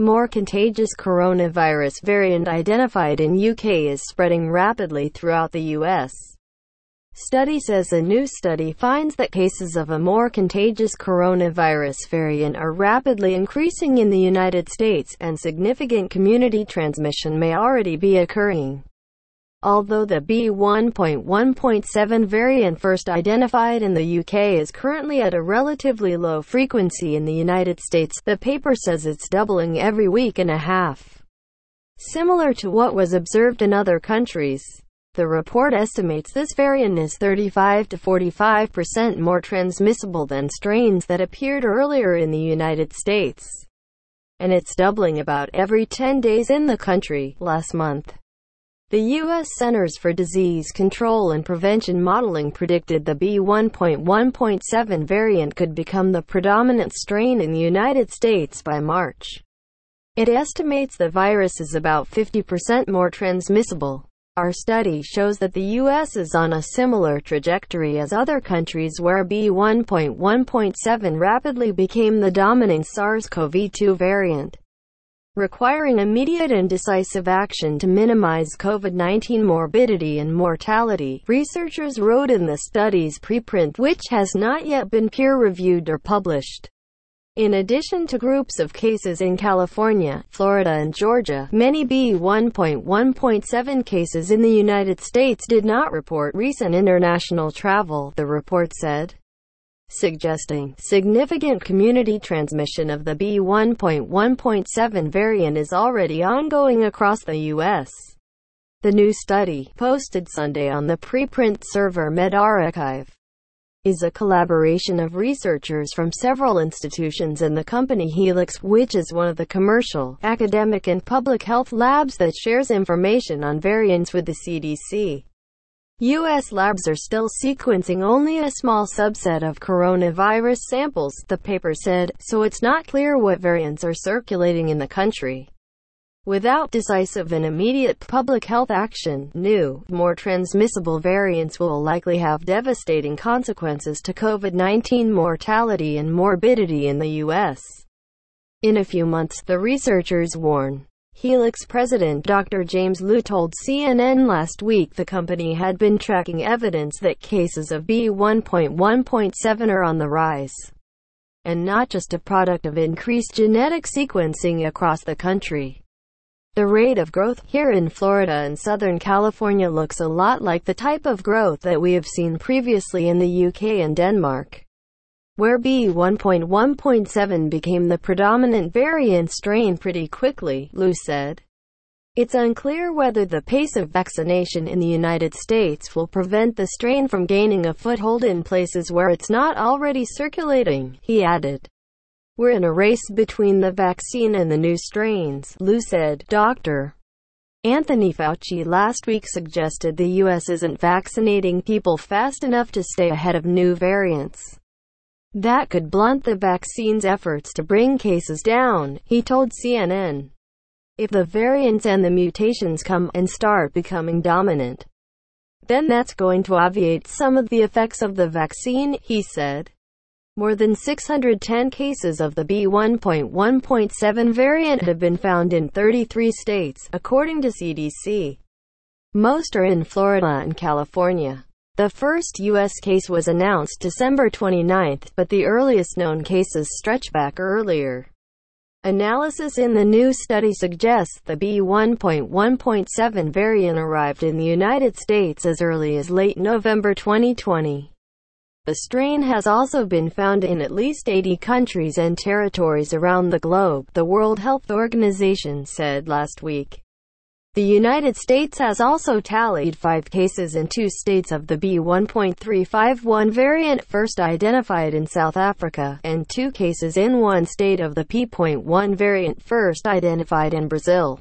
More contagious coronavirus variant identified in UK is spreading rapidly throughout the US. Study says a new study finds that cases of a more contagious coronavirus variant are rapidly increasing in the United States and significant community transmission may already be occurring although the B1.1.7 variant first identified in the UK is currently at a relatively low frequency in the United States, the paper says it's doubling every week and a half. Similar to what was observed in other countries, the report estimates this variant is 35 to 45 percent more transmissible than strains that appeared earlier in the United States. And it's doubling about every 10 days in the country last month. The U.S. Centers for Disease Control and Prevention modeling predicted the B1.1.7 variant could become the predominant strain in the United States by March. It estimates the virus is about 50% more transmissible. Our study shows that the U.S. is on a similar trajectory as other countries where B1.1.7 rapidly became the dominant SARS-CoV-2 variant requiring immediate and decisive action to minimize COVID-19 morbidity and mortality, researchers wrote in the study's preprint which has not yet been peer-reviewed or published. In addition to groups of cases in California, Florida and Georgia, many B1.1.7 cases in the United States did not report recent international travel, the report said suggesting significant community transmission of the B1.1.7 variant is already ongoing across the U.S. The new study, posted Sunday on the preprint server MedArchive, is a collaboration of researchers from several institutions and the company Helix, which is one of the commercial, academic and public health labs that shares information on variants with the CDC. U.S. labs are still sequencing only a small subset of coronavirus samples, the paper said, so it's not clear what variants are circulating in the country. Without decisive and immediate public health action, new, more transmissible variants will likely have devastating consequences to COVID-19 mortality and morbidity in the U.S. In a few months, the researchers warn. Helix president Dr. James Liu told CNN last week the company had been tracking evidence that cases of B1.1.7 are on the rise, and not just a product of increased genetic sequencing across the country. The rate of growth here in Florida and Southern California looks a lot like the type of growth that we have seen previously in the UK and Denmark where B1.1.7 became the predominant variant strain pretty quickly, Liu said. It's unclear whether the pace of vaccination in the United States will prevent the strain from gaining a foothold in places where it's not already circulating, he added. We're in a race between the vaccine and the new strains, Liu said. Dr. Anthony Fauci last week suggested the U.S. isn't vaccinating people fast enough to stay ahead of new variants that could blunt the vaccine's efforts to bring cases down, he told CNN. If the variants and the mutations come and start becoming dominant, then that's going to obviate some of the effects of the vaccine, he said. More than 610 cases of the B1.1.7 variant have been found in 33 states, according to CDC. Most are in Florida and California. The first U.S. case was announced December 29, but the earliest known cases stretch back earlier. Analysis in the new study suggests the B1.1.7 variant arrived in the United States as early as late November 2020. The strain has also been found in at least 80 countries and territories around the globe, the World Health Organization said last week. The United States has also tallied five cases in two states of the B1.351 variant first identified in South Africa, and two cases in one state of the P.1 variant first identified in Brazil.